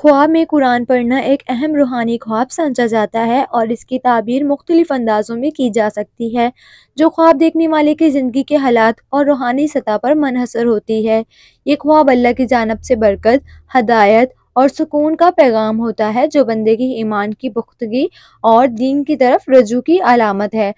ख्वाब में कुरान पढ़ना एक अहम रूहानी ख्वाब समझा जाता है और इसकी ताबीर मुख्तलिफ अंदाज़ों में की जा सकती है जो ख्वाब देखने वाले की ज़िंदगी के हालात और रूहानी सतह पर मनहसर होती है ये ख्वाब अल्लाह की जानब से बरकत हदायत और सुकून का पैगाम होता है जो बंदे की ईमान की पुख्तगी और दीन की तरफ रजू की अलामत है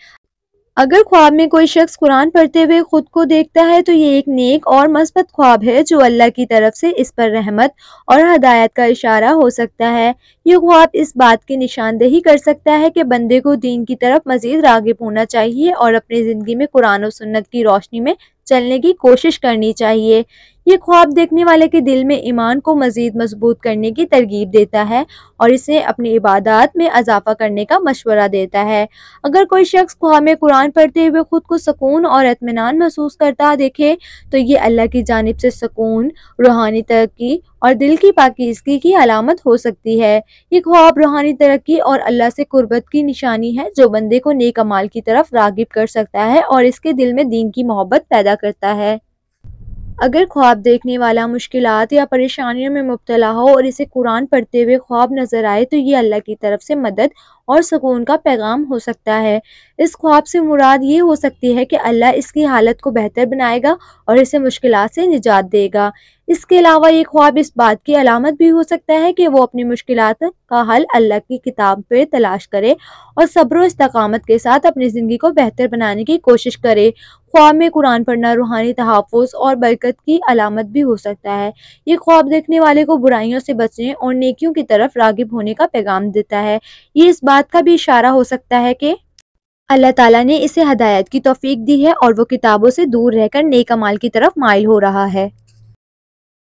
अगर ख्वाब में कोई शख्स कुरान पढ़ते हुए खुद को देखता है तो ये एक नेक और मस्बत ख्वाब है जो अल्लाह की तरफ से इस पर रहमत और हदायत का इशारा हो सकता है ये ख्वाब इस बात की निशानदेही कर सकता है कि बंदे को दीन की तरफ मज़ीद रागिब होना चाहिए और अपनी ज़िंदगी में कुरान और सुन्नत की रोशनी में चलने की कोशिश करनी चाहिए ये ख्वाब देखने वाले के दिल में ईमान को मज़ीद मजबूत करने की तरगीब देता है और इसे अपनी इबादत में अजाफा करने का मशवरा देता है अगर कोई शख्स ख्वाब में कुरान पढ़ते हुए ख़ुद को सुकून और इतमान महसूस करता देखे तो ये अल्लाह की जानब से सुकून रूहानी तरक्की और दिल की पाकिजगी की अलामत हो सकती है ये ख्वाब रूहानी तरक्की और अल्लाह से कुर्बत की निशानी है जो बंदे को नेक अमाल की तरफ रागिब कर सकता है और इसके दिल में दीन की मोहब्बत पैदा करता है अगर ख्वाब देखने वाला मुश्किल या परेशानियों में मुबतला हो और इसे कुरान पढ़ते हुए ख्वाब नज़र आए तो ये अल्लाह की तरफ से मदद और सुकून का पैगाम हो सकता है इस ख्वाब से मुराद ये हो सकती है कि अल्लाह इसकी हालत को बेहतर बनाएगा और इसे मुश्किल से निजात देगा इसके अलावा ये ख्वाब इस बात की अलामत भी हो सकता है कि वो अपनी मुश्किल का हल अल्लाह की किताब पे तलाश करे और सब्र इस्तकामत के साथ अपनी ज़िंदगी को बेहतर बनाने की कोशिश करे ख्वाब में कुरान पढ़ना रूहानी तहफ़ और बरकत की अलामत भी हो सकता है ये ख्वाब देखने वाले को बुराइयों से बचने और नेकियों की तरफ रागिब होने का पैगाम देता है ये इस बात का भी इशारा हो सकता है कि अल्लाह ताला ने इसे हदायत की तोफीक दी है और वो किताबों से दूर रहकर नेकमाल की तरफ माइल हो रहा है